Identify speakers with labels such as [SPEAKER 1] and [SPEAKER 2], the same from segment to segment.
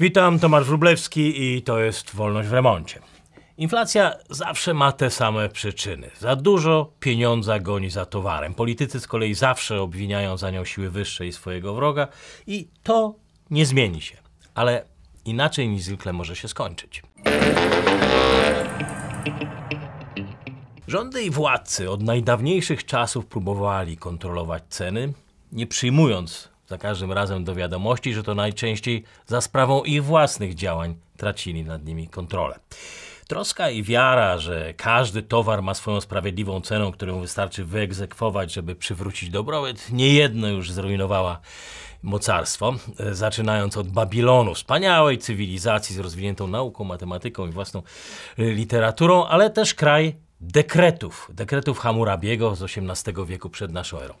[SPEAKER 1] Witam, Tomasz Wróblewski i to jest Wolność w remoncie. Inflacja zawsze ma te same przyczyny. Za dużo pieniądza goni za towarem. Politycy z kolei zawsze obwiniają za nią siły wyższe i swojego wroga i to nie zmieni się. Ale inaczej niż zwykle może się skończyć. Rządy i władcy od najdawniejszych czasów próbowali kontrolować ceny, nie przyjmując za każdym razem do wiadomości, że to najczęściej za sprawą ich własnych działań tracili nad nimi kontrolę. Troska i wiara, że każdy towar ma swoją sprawiedliwą cenę, którą wystarczy wyegzekwować, żeby przywrócić dobrobyt, niejedno już zrujnowała mocarstwo, zaczynając od Babilonu, wspaniałej cywilizacji z rozwiniętą nauką, matematyką i własną literaturą, ale też kraj dekretów, dekretów Hammurabiego z XVIII wieku przed naszą erą.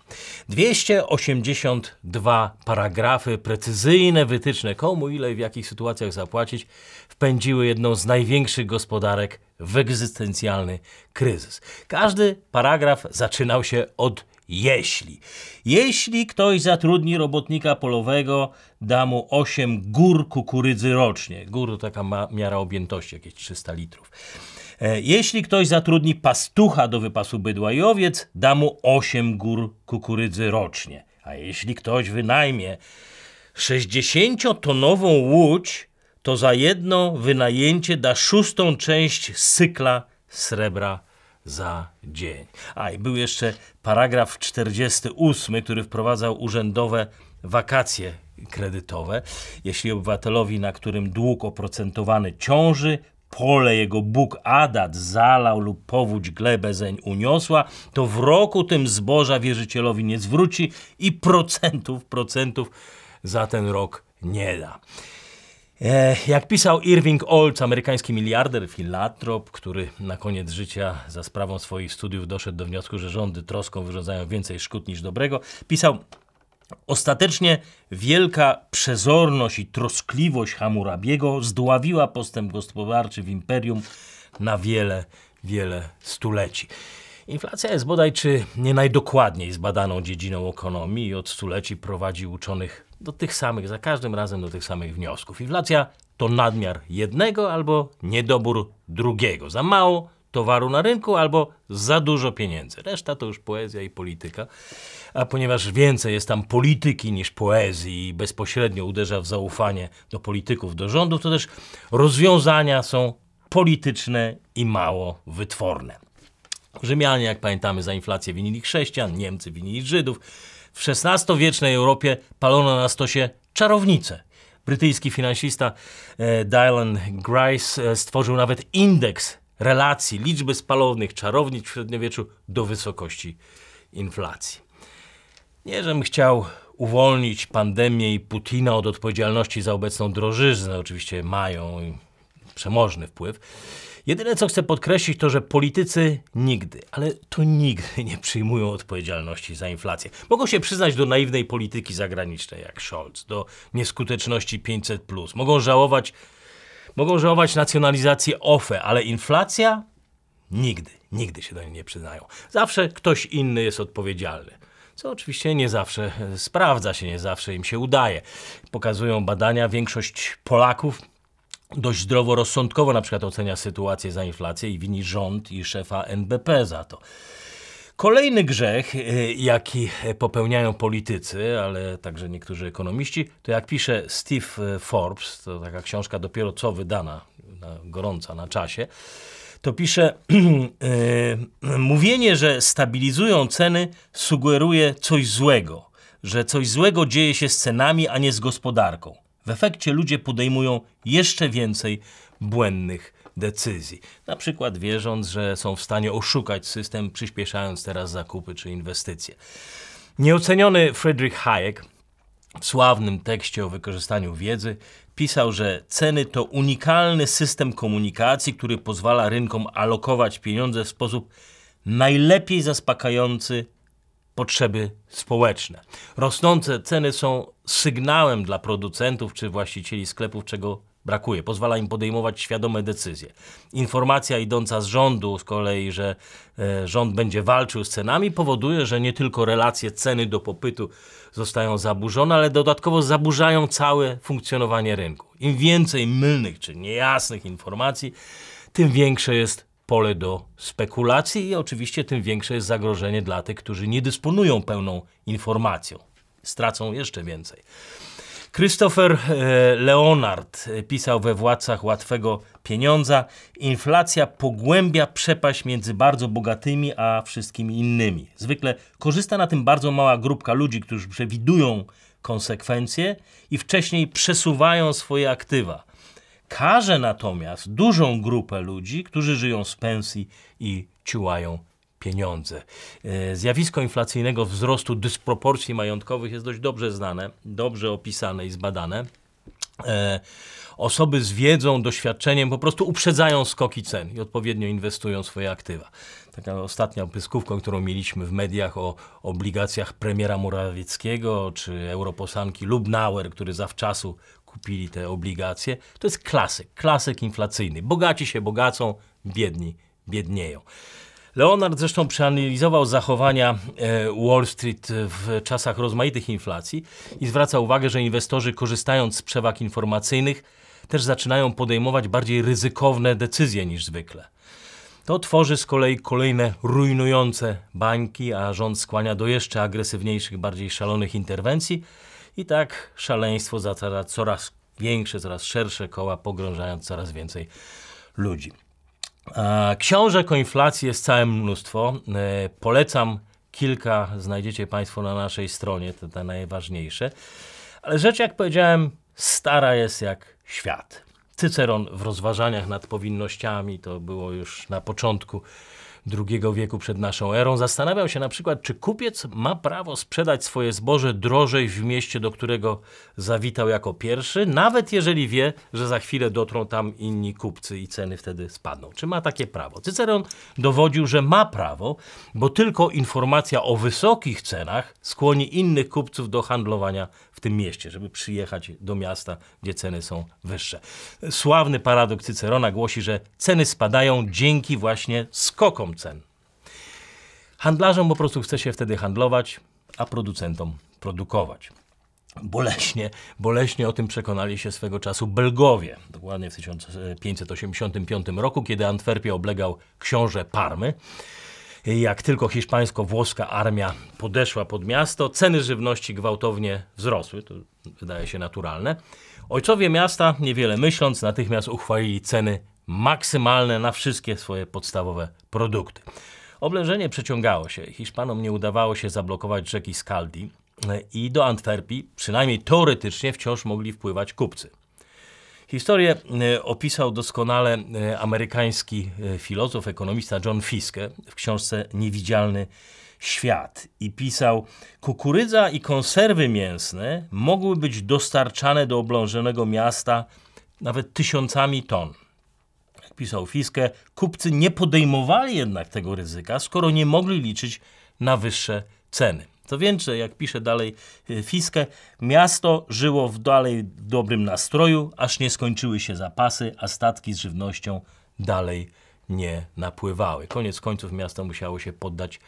[SPEAKER 1] 282 paragrafy, precyzyjne wytyczne komu, ile i w jakich sytuacjach zapłacić, wpędziły jedną z największych gospodarek w egzystencjalny kryzys. Każdy paragraf zaczynał się od jeśli. Jeśli ktoś zatrudni robotnika polowego, da mu 8 gór kukurydzy rocznie. Gór to taka ma miara objętości, jakieś 300 litrów. E, jeśli ktoś zatrudni pastucha do wypasu bydła i owiec, da mu 8 gór kukurydzy rocznie. A jeśli ktoś wynajmie 60-tonową łódź, to za jedno wynajęcie da szóstą część sykla srebra za dzień. A i był jeszcze paragraf 48, który wprowadzał urzędowe wakacje kredytowe. Jeśli obywatelowi, na którym dług oprocentowany ciąży, pole jego Bóg Adat zalał lub powódź glebę zeń uniosła, to w roku tym zboża wierzycielowi nie zwróci i procentów, procentów za ten rok nie da. E, jak pisał Irving Olds, amerykański miliarder, filantrop, który na koniec życia za sprawą swoich studiów doszedł do wniosku, że rządy troską wyrządzają więcej szkód niż dobrego, pisał Ostatecznie wielka przezorność i troskliwość Hamurabiego zdławiła postęp gospodarczy w imperium na wiele, wiele stuleci. Inflacja jest bodaj czy nie najdokładniej zbadaną dziedziną ekonomii i od stuleci prowadzi uczonych do tych samych, za każdym razem do tych samych wniosków. Inflacja to nadmiar jednego albo niedobór drugiego. Za mało towaru na rynku albo za dużo pieniędzy. Reszta to już poezja i polityka. A ponieważ więcej jest tam polityki niż poezji i bezpośrednio uderza w zaufanie do polityków, do rządów, to też rozwiązania są polityczne i mało wytworne. Rzymianie, jak pamiętamy, za inflację winili chrześcijan, Niemcy winili Żydów. W XVI-wiecznej Europie palono na stosie czarownice. Brytyjski finansista e, Dylan Grice e, stworzył nawet indeks relacji liczby spalonych czarownic w średniowieczu do wysokości inflacji. Nie, żem chciał uwolnić pandemię i Putina od odpowiedzialności za obecną drożyznę, oczywiście mają przemożny wpływ. Jedyne co chcę podkreślić to, że politycy nigdy, ale to nigdy nie przyjmują odpowiedzialności za inflację. Mogą się przyznać do naiwnej polityki zagranicznej jak Scholz, do nieskuteczności 500, mogą żałować Mogą żałować nacjonalizacji OFE, ale inflacja? Nigdy, nigdy się do niej nie przyznają. Zawsze ktoś inny jest odpowiedzialny. Co oczywiście nie zawsze sprawdza się, nie zawsze im się udaje. Pokazują badania, większość Polaków dość zdroworozsądkowo na przykład ocenia sytuację za inflację i wini rząd i szefa NBP za to. Kolejny grzech, y, jaki y, popełniają politycy, ale także niektórzy ekonomiści, to jak pisze Steve y, Forbes, to taka książka dopiero co wydana, na, gorąca na czasie, to pisze, mówienie, że stabilizują ceny sugeruje coś złego, że coś złego dzieje się z cenami, a nie z gospodarką. W efekcie ludzie podejmują jeszcze więcej błędnych decyzji. Na przykład wierząc, że są w stanie oszukać system, przyspieszając teraz zakupy czy inwestycje. Nieoceniony Friedrich Hayek w sławnym tekście o wykorzystaniu wiedzy pisał, że ceny to unikalny system komunikacji, który pozwala rynkom alokować pieniądze w sposób najlepiej zaspokajający potrzeby społeczne. Rosnące ceny są sygnałem dla producentów czy właścicieli sklepów, czego brakuje, pozwala im podejmować świadome decyzje. Informacja idąca z rządu z kolei, że e, rząd będzie walczył z cenami, powoduje, że nie tylko relacje ceny do popytu zostają zaburzone, ale dodatkowo zaburzają całe funkcjonowanie rynku. Im więcej mylnych czy niejasnych informacji, tym większe jest pole do spekulacji i oczywiście tym większe jest zagrożenie dla tych, którzy nie dysponują pełną informacją. Stracą jeszcze więcej. Christopher e, Leonard e, pisał we Władcach Łatwego Pieniądza Inflacja pogłębia przepaść między bardzo bogatymi a wszystkimi innymi. Zwykle korzysta na tym bardzo mała grupka ludzi, którzy przewidują konsekwencje i wcześniej przesuwają swoje aktywa. Karze natomiast dużą grupę ludzi, którzy żyją z pensji i ciułają pieniądze. E, zjawisko inflacyjnego wzrostu dysproporcji majątkowych jest dość dobrze znane, dobrze opisane i zbadane. E, osoby z wiedzą, doświadczeniem po prostu uprzedzają skoki cen i odpowiednio inwestują swoje aktywa. Taka ostatnia pyskówka, którą mieliśmy w mediach o obligacjach premiera Morawieckiego czy europosanki Lubnauer, który zawczasu kupili te obligacje, to jest klasyk, klasyk inflacyjny. Bogaci się bogacą, biedni biednieją. Leonard zresztą przeanalizował zachowania e, Wall Street w czasach rozmaitych inflacji i zwraca uwagę, że inwestorzy korzystając z przewag informacyjnych też zaczynają podejmować bardziej ryzykowne decyzje niż zwykle. To tworzy z kolei kolejne rujnujące bańki, a rząd skłania do jeszcze agresywniejszych, bardziej szalonych interwencji i tak szaleństwo zatara coraz większe, coraz szersze koła, pogrążając coraz więcej ludzi. Książek o inflacji jest całe mnóstwo. E, polecam kilka, znajdziecie Państwo na naszej stronie, te, te najważniejsze. Ale rzecz, jak powiedziałem, stara jest jak świat. Cyceron w rozważaniach nad powinnościami, to było już na początku II wieku przed naszą erą, zastanawiał się na przykład, czy kupiec ma prawo sprzedać swoje zboże drożej w mieście, do którego zawitał jako pierwszy, nawet jeżeli wie, że za chwilę dotrą tam inni kupcy i ceny wtedy spadną. Czy ma takie prawo? Cyceron dowodził, że ma prawo, bo tylko informacja o wysokich cenach skłoni innych kupców do handlowania w tym mieście, żeby przyjechać do miasta, gdzie ceny są wyższe. Sławny paradoks Cycerona głosi, że ceny spadają dzięki właśnie skokom cen. Handlarzom po prostu chce się wtedy handlować, a producentom produkować. Boleśnie, boleśnie o tym przekonali się swego czasu Belgowie, dokładnie w 1585 roku, kiedy Antwerpię oblegał książę Parmy. Jak tylko hiszpańsko-włoska armia podeszła pod miasto, ceny żywności gwałtownie wzrosły, to wydaje się naturalne. Ojcowie miasta, niewiele myśląc, natychmiast uchwalili ceny maksymalne na wszystkie swoje podstawowe produkty. Oblężenie przeciągało się. Hiszpanom nie udawało się zablokować rzeki Skaldi e, i do Antwerpii, przynajmniej teoretycznie, wciąż mogli wpływać kupcy. Historię e, opisał doskonale e, amerykański filozof, ekonomista John Fiske w książce Niewidzialny świat i pisał: Kukurydza i konserwy mięsne mogły być dostarczane do oblążonego miasta nawet tysiącami ton pisał Fiske, kupcy nie podejmowali jednak tego ryzyka, skoro nie mogli liczyć na wyższe ceny. Co więcej, jak pisze dalej y, Fiske, miasto żyło w dalej dobrym nastroju, aż nie skończyły się zapasy, a statki z żywnością dalej nie napływały. Koniec końców miasto musiało się poddać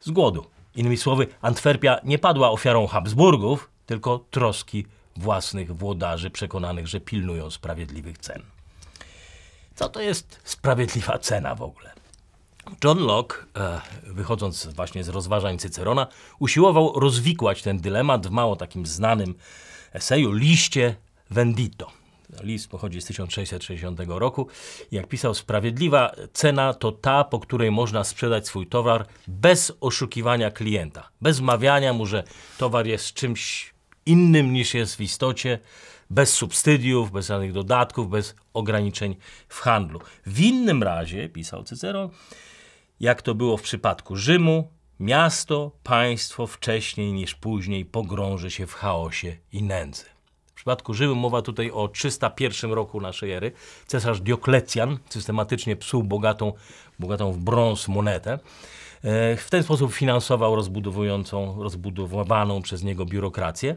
[SPEAKER 1] z głodu. Innymi słowy, Antwerpia nie padła ofiarą Habsburgów, tylko troski własnych włodarzy przekonanych, że pilnują sprawiedliwych cen. Co to jest sprawiedliwa cena w ogóle? John Locke, e, wychodząc właśnie z rozważań Cycerona, usiłował rozwikłać ten dylemat w mało takim znanym eseju Liście Vendito. List pochodzi z 1660 roku. Jak pisał, sprawiedliwa cena to ta, po której można sprzedać swój towar bez oszukiwania klienta, bez mawiania mu, że towar jest czymś innym niż jest w istocie, bez subsydiów, bez żadnych dodatków, bez ograniczeń w handlu. W innym razie, pisał Cyceron, jak to było w przypadku Rzymu, miasto, państwo wcześniej niż później pogrąży się w chaosie i nędzy. W przypadku Rzymu mowa tutaj o 301 roku naszej ery. Cesarz Dioklecjan systematycznie psuł bogatą, bogatą w brąz monetę. E, w ten sposób finansował rozbudowującą, rozbudowaną przez niego biurokrację.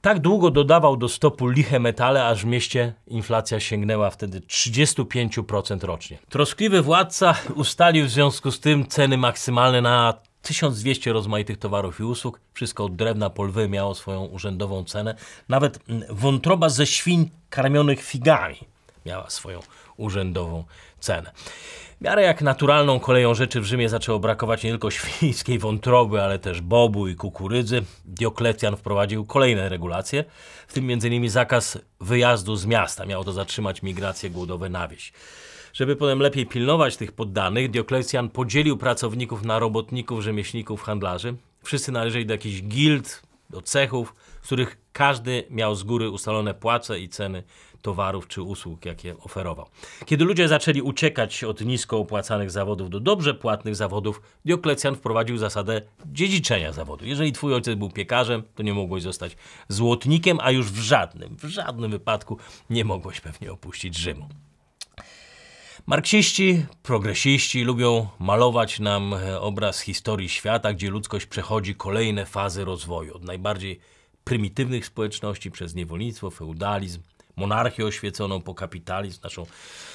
[SPEAKER 1] Tak długo dodawał do stopu liche metale, aż w mieście inflacja sięgnęła wtedy 35% rocznie. Troskliwy władca ustalił w związku z tym ceny maksymalne na 1200 rozmaitych towarów i usług. Wszystko od drewna po lwy miało swoją urzędową cenę. Nawet wątroba ze świń karmionych figami miała swoją urzędową cenę. W miarę jak naturalną koleją rzeczy w Rzymie zaczęło brakować nie tylko świńskiej wątroby, ale też bobu i kukurydzy, Dioklecjan wprowadził kolejne regulacje, w tym m.in. zakaz wyjazdu z miasta. Miało to zatrzymać migrację głodowe na wieś. Żeby potem lepiej pilnować tych poddanych, Dioklecjan podzielił pracowników na robotników, rzemieślników, handlarzy. Wszyscy należeli do jakichś gild, do cechów, w których każdy miał z góry ustalone płace i ceny towarów czy usług, jakie oferował. Kiedy ludzie zaczęli uciekać od nisko opłacanych zawodów do dobrze płatnych zawodów, Dioklecjan wprowadził zasadę dziedziczenia zawodu. Jeżeli twój ojciec był piekarzem, to nie mogłeś zostać złotnikiem, a już w żadnym, w żadnym wypadku nie mogłeś pewnie opuścić Rzymu. Marksiści, progresiści lubią malować nam e, obraz historii świata, gdzie ludzkość przechodzi kolejne fazy rozwoju. Od najbardziej prymitywnych społeczności przez niewolnictwo, feudalizm, monarchię oświeconą po kapitalizm, naszą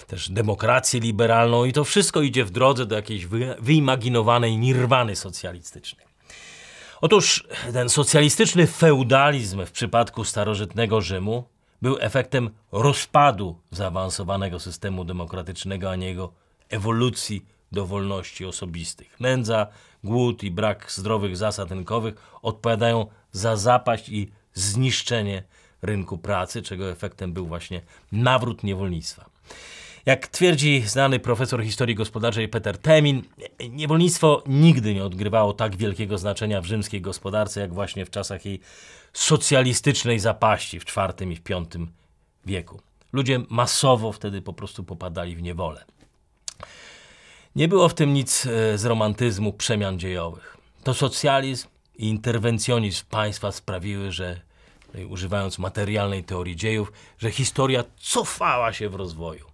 [SPEAKER 1] też demokrację liberalną i to wszystko idzie w drodze do jakiejś wyimaginowanej nirwany socjalistycznej. Otóż ten socjalistyczny feudalizm w przypadku starożytnego Rzymu był efektem rozpadu zaawansowanego systemu demokratycznego, a nie jego ewolucji do wolności osobistych. Nędza, głód i brak zdrowych zasad rynkowych odpowiadają za zapaść i zniszczenie rynku pracy, czego efektem był właśnie nawrót niewolnictwa. Jak twierdzi znany profesor historii gospodarczej Peter Temin, niewolnictwo nigdy nie odgrywało tak wielkiego znaczenia w rzymskiej gospodarce, jak właśnie w czasach jej socjalistycznej zapaści w IV i w V wieku. Ludzie masowo wtedy po prostu popadali w niewolę. Nie było w tym nic e, z romantyzmu przemian dziejowych. To socjalizm i interwencjonizm państwa sprawiły, że e, używając materialnej teorii dziejów, że historia cofała się w rozwoju.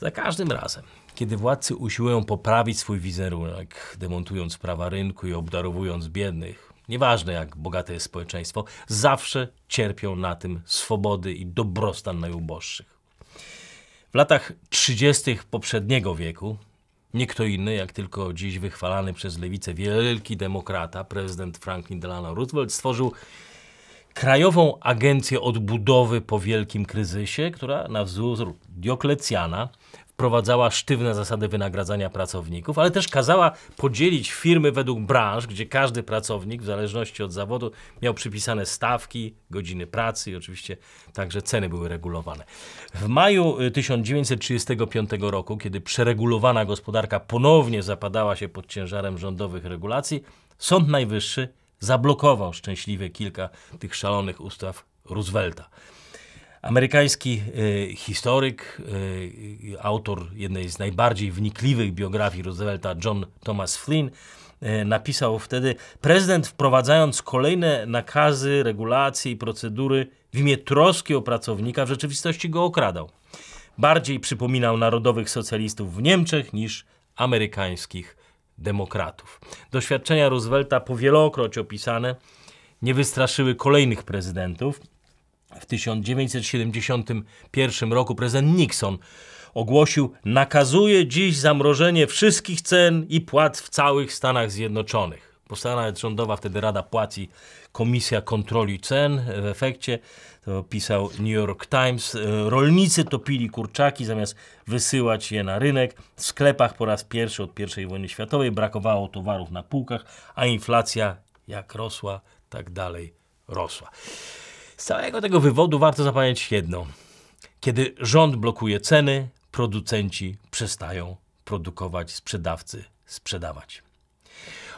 [SPEAKER 1] Za każdym razem, kiedy władcy usiłują poprawić swój wizerunek, demontując prawa rynku i obdarowując biednych, nieważne jak bogate jest społeczeństwo, zawsze cierpią na tym swobody i dobrostan najuboższych. W latach 30. poprzedniego wieku nie kto inny, jak tylko dziś wychwalany przez lewicę wielki demokrata, prezydent Franklin Delano Roosevelt, stworzył Krajową Agencję Odbudowy po wielkim kryzysie, która na wzór Dioklecjana wprowadzała sztywne zasady wynagradzania pracowników, ale też kazała podzielić firmy według branż, gdzie każdy pracownik, w zależności od zawodu, miał przypisane stawki, godziny pracy i oczywiście także ceny były regulowane. W maju 1935 y, roku, kiedy przeregulowana gospodarka ponownie zapadała się pod ciężarem rządowych regulacji, Sąd Najwyższy zablokował szczęśliwie kilka tych szalonych ustaw Roosevelta. Amerykański y, historyk, y, autor jednej z najbardziej wnikliwych biografii Roosevelta, John Thomas Flynn, y, napisał wtedy: Prezydent, wprowadzając kolejne nakazy, regulacje i procedury w imię troski o pracownika, w rzeczywistości go okradał. Bardziej przypominał narodowych socjalistów w Niemczech niż amerykańskich demokratów. Doświadczenia Roosevelta powielokroć opisane nie wystraszyły kolejnych prezydentów. W 1971 roku prezydent Nixon ogłosił: Nakazuje dziś zamrożenie wszystkich cen i płac w całych Stanach Zjednoczonych. Powstała nawet rządowa wtedy Rada Płac i Komisja Kontroli Cen. W efekcie to pisał New York Times. E, rolnicy topili kurczaki zamiast wysyłać je na rynek. W sklepach po raz pierwszy od I wojny światowej brakowało towarów na półkach, a inflacja jak rosła, tak dalej rosła. Z całego tego wywodu warto zapamiętać jedno. Kiedy rząd blokuje ceny, producenci przestają produkować, sprzedawcy sprzedawać.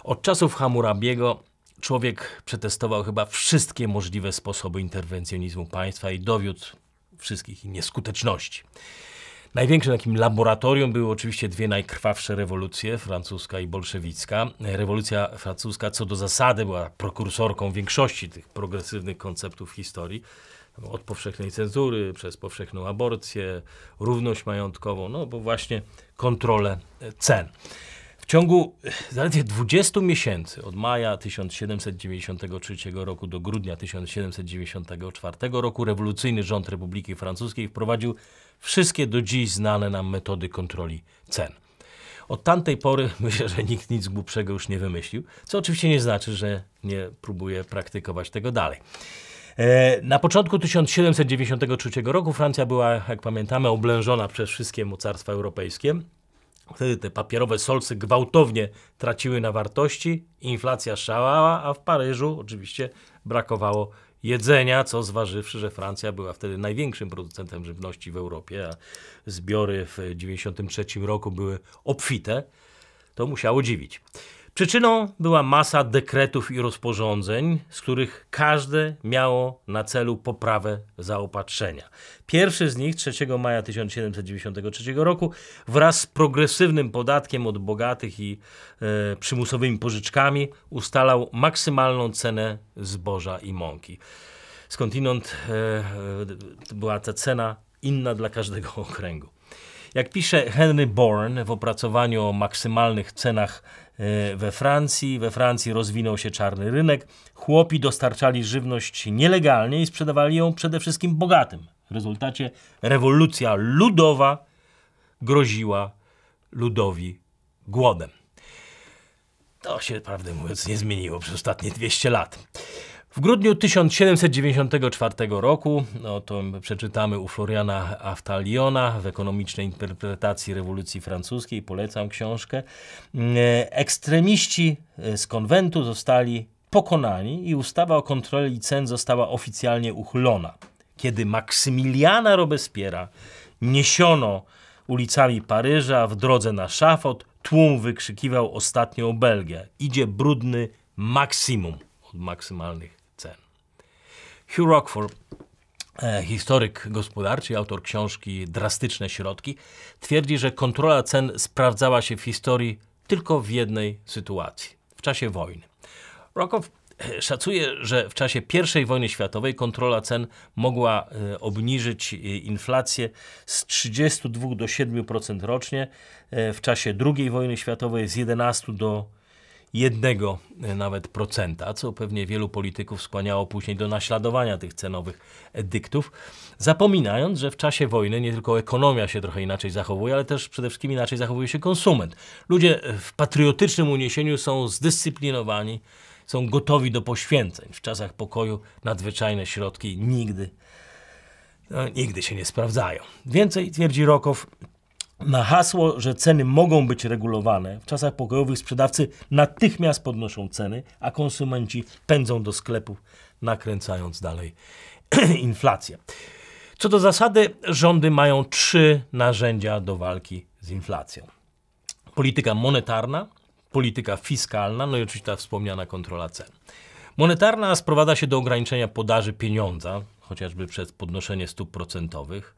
[SPEAKER 1] Od czasów Hamurabiego Człowiek przetestował chyba wszystkie możliwe sposoby interwencjonizmu państwa i dowiódł wszystkich nieskuteczności. Największym takim laboratorium były oczywiście dwie najkrwawsze rewolucje, francuska i bolszewicka. Rewolucja francuska co do zasady była prokursorką większości tych progresywnych konceptów historii. Od powszechnej cenzury, przez powszechną aborcję, równość majątkową, no bo właśnie kontrolę cen. W ciągu eh, zaledwie 20 miesięcy, od maja 1793 roku do grudnia 1794 roku, rewolucyjny rząd Republiki Francuskiej wprowadził wszystkie do dziś znane nam metody kontroli cen. Od tamtej pory myślę, że nikt nic głupszego już nie wymyślił, co oczywiście nie znaczy, że nie próbuje praktykować tego dalej. E, na początku 1793 roku Francja była, jak pamiętamy, oblężona przez wszystkie mocarstwa europejskie. Wtedy te papierowe solsy gwałtownie traciły na wartości, inflacja szalała, a w Paryżu oczywiście brakowało jedzenia, co zważywszy, że Francja była wtedy największym producentem żywności w Europie, a zbiory w 1993 roku były obfite, to musiało dziwić. Przyczyną była masa dekretów i rozporządzeń, z których każde miało na celu poprawę zaopatrzenia. Pierwszy z nich 3 maja 1793 roku wraz z progresywnym podatkiem od bogatych i e, przymusowymi pożyczkami ustalał maksymalną cenę zboża i mąki. Skądinąd e, e była ta cena inna dla każdego okręgu. Jak pisze Henry Bourne w opracowaniu o maksymalnych cenach e, we Francji, we Francji rozwinął się czarny rynek. Chłopi dostarczali żywność nielegalnie i sprzedawali ją przede wszystkim bogatym. W rezultacie rewolucja ludowa groziła ludowi głodem. To się, prawdę mówiąc, nie zmieniło przez ostatnie 200 lat. W grudniu 1794 roku, no to przeczytamy u Floriana Aftaliona w ekonomicznej interpretacji rewolucji francuskiej, polecam książkę, mm, ekstremiści e, z konwentu zostali pokonani i ustawa o kontroli cen została oficjalnie uchylona. Kiedy Maksymiliana Robespiera niesiono ulicami Paryża w drodze na szafot, tłum wykrzykiwał ostatnią Belgię. Idzie brudny maksimum od maksymalnych Hugh Rockford, e, historyk gospodarczy, autor książki Drastyczne Środki, twierdzi, że kontrola cen sprawdzała się w historii tylko w jednej sytuacji w czasie wojny. Rockford e, Szacuje, że w czasie I wojny światowej kontrola cen mogła e, obniżyć inflację z 32 do 7% rocznie, w czasie II wojny światowej z 11 do jednego e, nawet procenta, co pewnie wielu polityków skłaniało później do naśladowania tych cenowych dyktów, zapominając, że w czasie wojny nie tylko ekonomia się trochę inaczej zachowuje, ale też przede wszystkim inaczej zachowuje się konsument. Ludzie e, w patriotycznym uniesieniu są zdyscyplinowani, są gotowi do poświęceń. W czasach pokoju nadzwyczajne środki nigdy, no, nigdy się nie sprawdzają. Więcej twierdzi Rokow, na hasło, że ceny mogą być regulowane, w czasach pokojowych sprzedawcy natychmiast podnoszą ceny, a konsumenci pędzą do sklepów, nakręcając dalej inflację. Co do zasady, rządy mają trzy narzędzia do walki z inflacją: polityka monetarna, polityka fiskalna, no i oczywiście ta wspomniana kontrola cen. Monetarna sprowadza się do ograniczenia podaży pieniądza, chociażby przez podnoszenie stóp procentowych.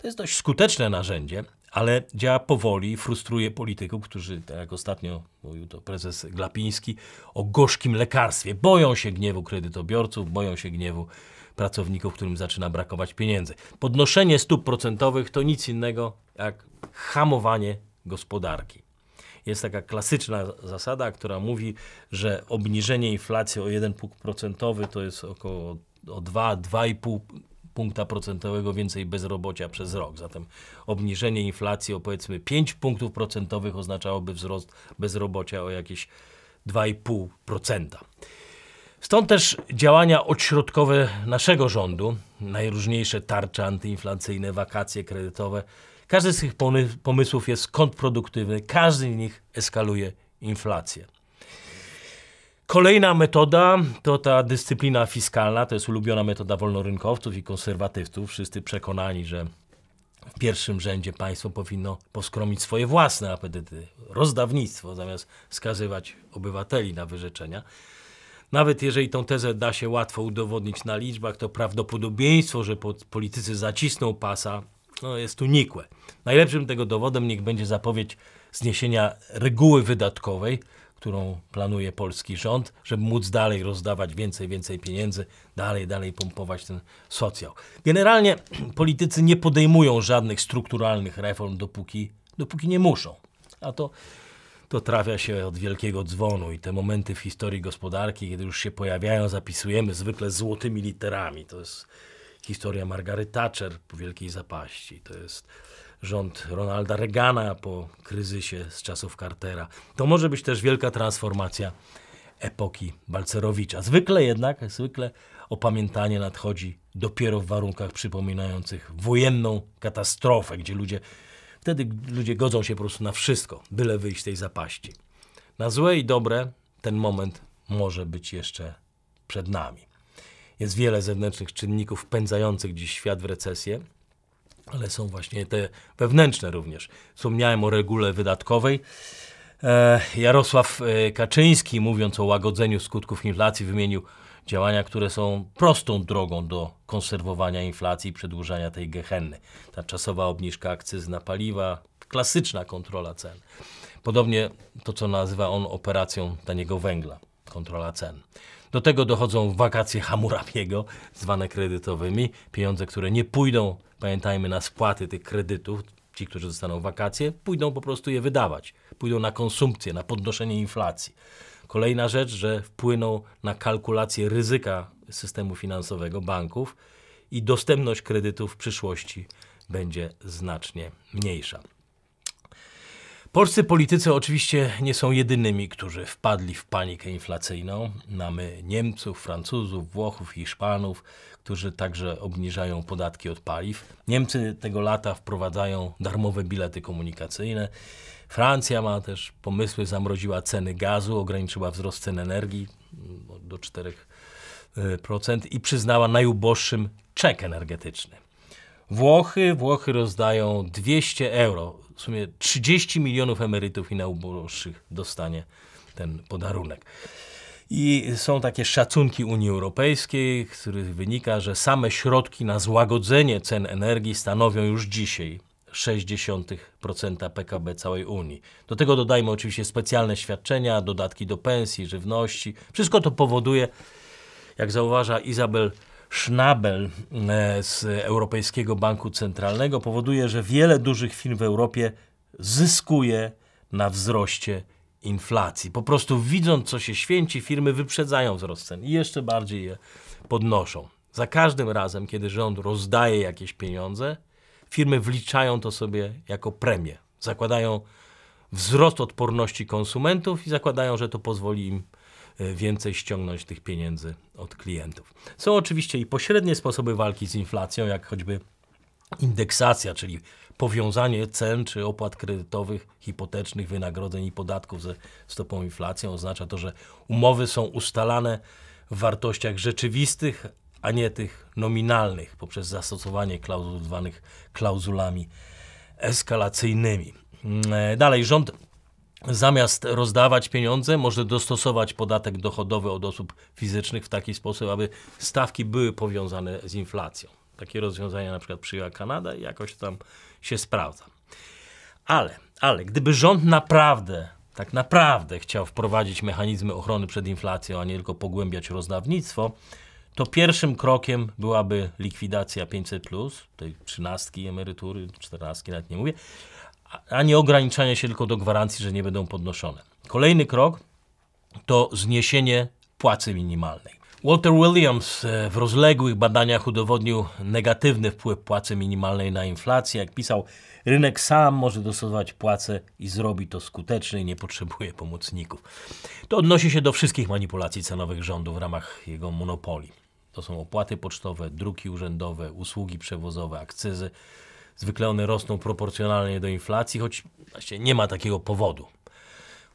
[SPEAKER 1] To jest dość skuteczne narzędzie, ale działa powoli, frustruje polityków, którzy, tak jak ostatnio mówił to prezes Glapiński, o gorzkim lekarstwie. Boją się gniewu kredytobiorców, boją się gniewu pracowników, którym zaczyna brakować pieniędzy. Podnoszenie stóp procentowych to nic innego jak hamowanie gospodarki. Jest taka klasyczna zasada, która mówi, że obniżenie inflacji o 1 punkt procentowy to jest około o 2-2,5 punkta procentowego więcej bezrobocia przez rok. Zatem obniżenie inflacji o powiedzmy 5 punktów procentowych oznaczałoby wzrost bezrobocia o jakieś 2,5%. Stąd też działania odśrodkowe naszego rządu, najróżniejsze tarcze antyinflacyjne, wakacje kredytowe. Każdy z tych pomysłów jest kontrproduktywny, każdy z nich eskaluje inflację. Kolejna metoda to ta dyscyplina fiskalna, to jest ulubiona metoda wolnorynkowców i konserwatywców, wszyscy przekonani, że w pierwszym rzędzie państwo powinno poskromić swoje własne apetyty, rozdawnictwo, zamiast skazywać obywateli na wyrzeczenia. Nawet jeżeli tą tezę da się łatwo udowodnić na liczbach, to prawdopodobieństwo, że politycy zacisną pasa, no, jest tu nikłe. Najlepszym tego dowodem niech będzie zapowiedź zniesienia reguły wydatkowej, którą planuje polski rząd, żeby móc dalej rozdawać więcej, więcej pieniędzy, dalej, dalej pompować ten socjal. Generalnie politycy nie podejmują żadnych strukturalnych reform, dopóki, dopóki nie muszą. A to to trafia się od wielkiego dzwonu i te momenty w historii gospodarki, kiedy już się pojawiają, zapisujemy zwykle złotymi literami. To jest historia Margaret Thatcher po wielkiej zapaści. To jest rząd Ronalda Reagana po kryzysie z czasów Cartera. To może być też wielka transformacja epoki Balcerowicza. Zwykle jednak, zwykle opamiętanie nadchodzi dopiero w warunkach przypominających wojenną katastrofę, gdzie ludzie, wtedy ludzie godzą się po prostu na wszystko, byle wyjść z tej zapaści. Na złe i dobre ten moment może być jeszcze przed nami. Jest wiele zewnętrznych czynników pędzających dziś świat w recesję, ale są właśnie te wewnętrzne również. Wspomniałem o regule wydatkowej. E, Jarosław e, Kaczyński, mówiąc o łagodzeniu skutków inflacji, wymienił działania, które są prostą drogą do konserwowania inflacji i przedłużania tej gehenny. Ta czasowa obniżka akcyz na paliwa, klasyczna kontrola cen. Podobnie to, co nazywa on operacją taniego węgla, kontrola cen. Do tego dochodzą wakacje Hamurabiego, zwane kredytowymi, pieniądze, które nie pójdą pamiętajmy, na spłaty tych kredytów, ci, którzy dostaną wakacje, pójdą po prostu je wydawać. Pójdą na konsumpcję, na podnoszenie inflacji. Kolejna rzecz, że wpłyną na kalkulację ryzyka systemu finansowego banków i dostępność kredytów w przyszłości będzie znacznie mniejsza. Polscy politycy oczywiście nie są jedynymi, którzy wpadli w panikę inflacyjną. Mamy Niemców, Francuzów, Włochów, Hiszpanów, którzy także obniżają podatki od paliw. Niemcy tego lata wprowadzają darmowe bilety komunikacyjne. Francja ma też pomysły, zamroziła ceny gazu, ograniczyła wzrost cen energii no, do 4% e, i przyznała najuboższym czek energetyczny. Włochy, Włochy rozdają 200 euro w sumie 30 milionów emerytów i najuboższych dostanie ten podarunek. I są takie szacunki Unii Europejskiej, z których wynika, że same środki na złagodzenie cen energii stanowią już dzisiaj 0,6% PKB całej Unii. Do tego dodajmy oczywiście specjalne świadczenia, dodatki do pensji, żywności. Wszystko to powoduje, jak zauważa Izabel Schnabel e, z Europejskiego Banku Centralnego powoduje, że wiele dużych firm w Europie zyskuje na wzroście inflacji. Po prostu widząc, co się święci, firmy wyprzedzają wzrost cen i jeszcze bardziej je podnoszą. Za każdym razem, kiedy rząd rozdaje jakieś pieniądze, firmy wliczają to sobie jako premię. Zakładają wzrost odporności konsumentów i zakładają, że to pozwoli im E, więcej ściągnąć tych pieniędzy od klientów. Są oczywiście i pośrednie sposoby walki z inflacją, jak choćby indeksacja, czyli powiązanie cen czy opłat kredytowych, hipotecznych, wynagrodzeń i podatków ze stopą inflacji. Oznacza to, że umowy są ustalane w wartościach rzeczywistych, a nie tych nominalnych poprzez zastosowanie klauzul zwanych klauzulami eskalacyjnymi. E, dalej, rząd zamiast rozdawać pieniądze, może dostosować podatek dochodowy od osób fizycznych w taki sposób, aby stawki były powiązane z inflacją. Takie rozwiązania na przykład przyjęła Kanada i jakoś tam się sprawdza. Ale, ale gdyby rząd naprawdę, tak naprawdę chciał wprowadzić mechanizmy ochrony przed inflacją, a nie tylko pogłębiać rozdawnictwo, to pierwszym krokiem byłaby likwidacja 500, tej trzynastki emerytury, czternastki nawet nie mówię, a nie ograniczania się tylko do gwarancji, że nie będą podnoszone. Kolejny krok to zniesienie płacy minimalnej. Walter Williams e, w rozległych badaniach udowodnił negatywny wpływ płacy minimalnej na inflację. Jak pisał, rynek sam może dostosować płacę i zrobi to skutecznie i nie potrzebuje pomocników. To odnosi się do wszystkich manipulacji cenowych rządu w ramach jego monopolii. To są opłaty pocztowe, druki urzędowe, usługi przewozowe, akcyzy, Zwykle one rosną proporcjonalnie do inflacji, choć właśnie nie ma takiego powodu.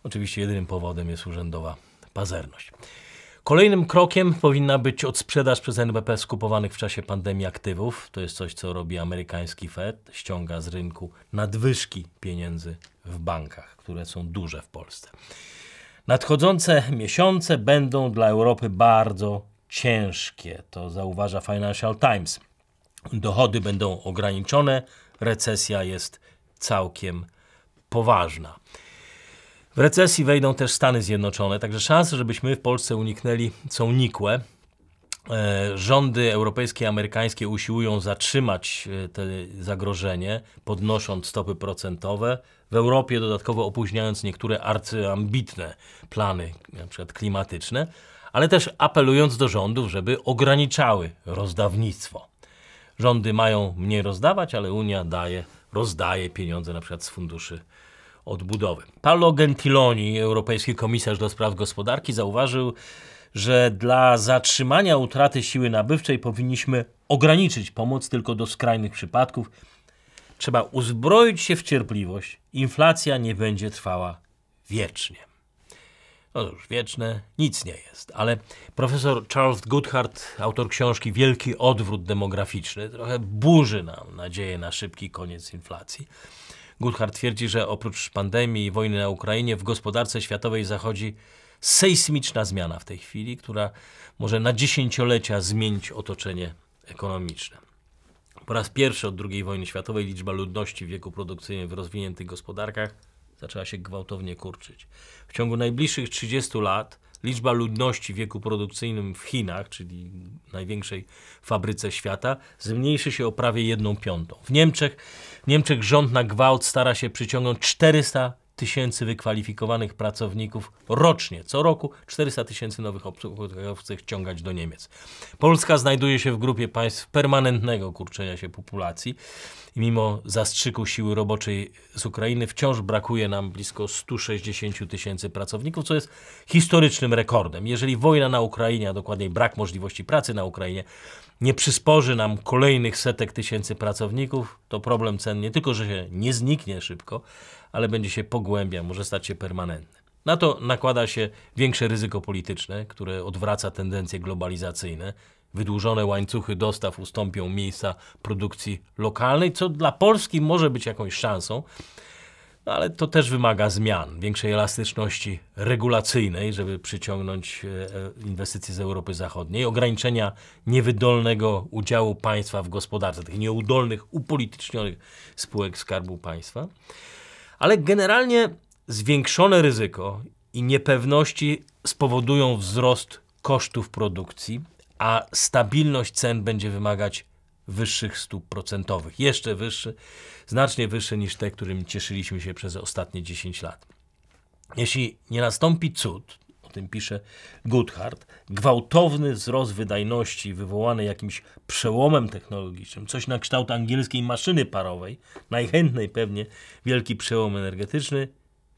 [SPEAKER 1] Oczywiście jedynym powodem jest urzędowa pazerność. Kolejnym krokiem powinna być odsprzedaż przez NBP skupowanych w czasie pandemii aktywów. To jest coś, co robi amerykański Fed. Ściąga z rynku nadwyżki pieniędzy w bankach, które są duże w Polsce. Nadchodzące miesiące będą dla Europy bardzo ciężkie. To zauważa Financial Times dochody będą ograniczone, recesja jest całkiem poważna. W recesji wejdą też Stany Zjednoczone, także szanse, żebyśmy w Polsce uniknęli, są nikłe. E, rządy europejskie i amerykańskie usiłują zatrzymać e, to zagrożenie, podnosząc stopy procentowe. W Europie dodatkowo opóźniając niektóre arcyambitne plany, np. klimatyczne, ale też apelując do rządów, żeby ograniczały rozdawnictwo rządy mają mniej rozdawać, ale Unia daje, rozdaje pieniądze na przykład z funduszy odbudowy. Paolo Gentiloni, europejski komisarz do spraw gospodarki, zauważył, że dla zatrzymania utraty siły nabywczej powinniśmy ograniczyć pomoc tylko do skrajnych przypadków. Trzeba uzbroić się w cierpliwość. Inflacja nie będzie trwała wiecznie no już wieczne, nic nie jest. Ale profesor Charles Goodhart, autor książki Wielki Odwrót Demograficzny, trochę burzy nam nadzieję na szybki koniec inflacji. Goodhart twierdzi, że oprócz pandemii i wojny na Ukrainie w gospodarce światowej zachodzi sejsmiczna zmiana w tej chwili, która może na dziesięciolecia zmienić otoczenie ekonomiczne. Po raz pierwszy od II wojny światowej liczba ludności w wieku produkcyjnym w rozwiniętych gospodarkach zaczęła się gwałtownie kurczyć. W ciągu najbliższych 30 lat liczba ludności w wieku produkcyjnym w Chinach, czyli największej fabryce świata, zmniejszy się o prawie jedną piątą. W Niemczech, w Niemczech rząd na gwałt stara się przyciągnąć 400 tysięcy wykwalifikowanych pracowników rocznie. Co roku 400 tysięcy nowych obcych ciągać do Niemiec. Polska znajduje się w grupie państw permanentnego kurczenia się populacji i mimo zastrzyku siły roboczej z Ukrainy wciąż brakuje nam blisko 160 tysięcy pracowników, co jest historycznym rekordem. Jeżeli wojna na Ukrainie, a dokładniej brak możliwości pracy na Ukrainie nie przysporzy nam kolejnych setek tysięcy pracowników, to problem cen nie tylko, że się nie zniknie szybko, ale będzie się pogłębiał, może stać się permanentny. Na to nakłada się większe ryzyko polityczne, które odwraca tendencje globalizacyjne. Wydłużone łańcuchy dostaw ustąpią miejsca produkcji lokalnej, co dla Polski może być jakąś szansą, no, ale to też wymaga zmian, większej elastyczności regulacyjnej, żeby przyciągnąć e, e, inwestycje z Europy Zachodniej, ograniczenia niewydolnego udziału państwa w gospodarce, tych nieudolnych, upolitycznionych spółek Skarbu Państwa. Ale generalnie zwiększone ryzyko i niepewności spowodują wzrost kosztów produkcji, a stabilność cen będzie wymagać wyższych stóp procentowych. Jeszcze wyższy, znacznie wyższy niż te, którym cieszyliśmy się przez ostatnie 10 lat. Jeśli nie nastąpi cud, o tym pisze Goodhart, gwałtowny wzrost wydajności wywołany jakimś przełomem technologicznym, coś na kształt angielskiej maszyny parowej, najchętniej pewnie wielki przełom energetyczny,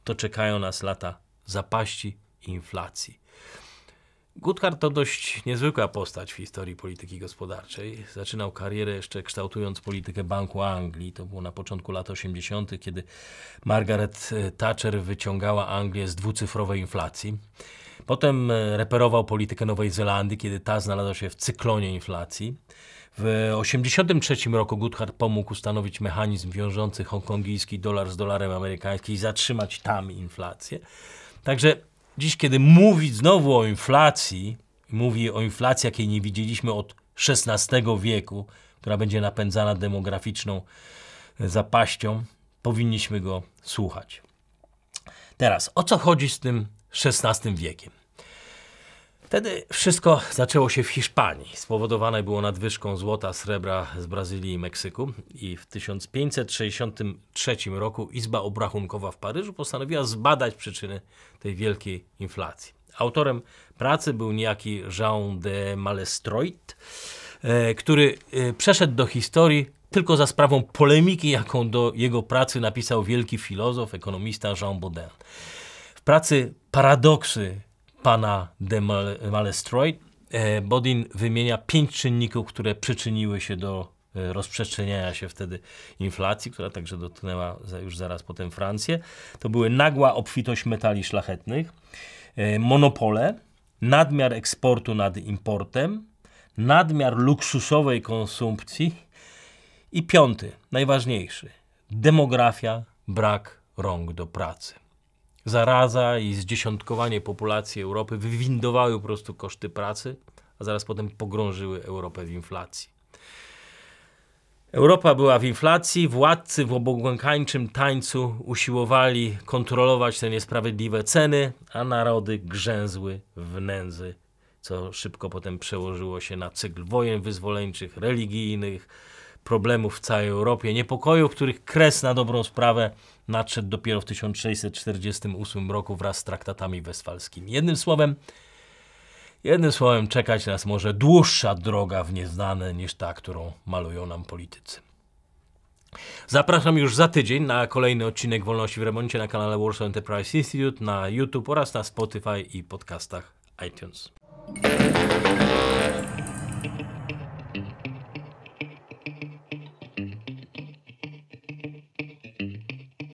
[SPEAKER 1] to czekają nas lata zapaści i inflacji. Gutkart to dość niezwykła postać w historii polityki gospodarczej. Zaczynał karierę jeszcze kształtując politykę Banku Anglii. To było na początku lat 80., kiedy Margaret Thatcher wyciągała Anglię z dwucyfrowej inflacji. Potem e, reperował politykę Nowej Zelandii, kiedy ta znalazła się w cyklonie inflacji. W 1983 roku Goodhart pomógł ustanowić mechanizm wiążący hongkongijski dolar z dolarem amerykańskim i zatrzymać tam inflację. Także Dziś, kiedy mówi znowu o inflacji, mówi o inflacji, jakiej nie widzieliśmy od XVI wieku, która będzie napędzana demograficzną e, zapaścią, powinniśmy go słuchać. Teraz, o co chodzi z tym XVI wiekiem? Wtedy wszystko zaczęło się w Hiszpanii. Spowodowane było nadwyżką złota, srebra z Brazylii i Meksyku. I w 1563 roku Izba Obrachunkowa w Paryżu postanowiła zbadać przyczyny tej wielkiej inflacji. Autorem pracy był niejaki Jean de Malestroit, e, który e, przeszedł do historii tylko za sprawą polemiki, jaką do jego pracy napisał wielki filozof, ekonomista Jean Baudin. W pracy Paradoksy pana de Malestroy, e, Bodin wymienia pięć czynników, które przyczyniły się do e, rozprzestrzeniania się wtedy inflacji, która także dotknęła już zaraz potem Francję. To były nagła obfitość metali szlachetnych, e, monopole, nadmiar eksportu nad importem, nadmiar luksusowej konsumpcji i piąty, najważniejszy, demografia, brak rąk do pracy zaraza i zdziesiątkowanie populacji Europy wywindowały po prostu koszty pracy, a zaraz potem pogrążyły Europę w inflacji. Europa była w inflacji, władcy w obłąkańczym tańcu usiłowali kontrolować te niesprawiedliwe ceny, a narody grzęzły w nędzy, co szybko potem przełożyło się na cykl wojen wyzwoleńczych, religijnych, problemów w całej Europie, niepokoju, których kres na dobrą sprawę nadszedł dopiero w 1648 roku wraz z traktatami westfalskimi. Jednym słowem, jednym słowem czekać nas może dłuższa droga w nieznane niż ta, którą malują nam politycy. Zapraszam już za tydzień na kolejny odcinek Wolności w Remoncie na kanale Warsaw Enterprise Institute, na YouTube oraz na Spotify i podcastach iTunes.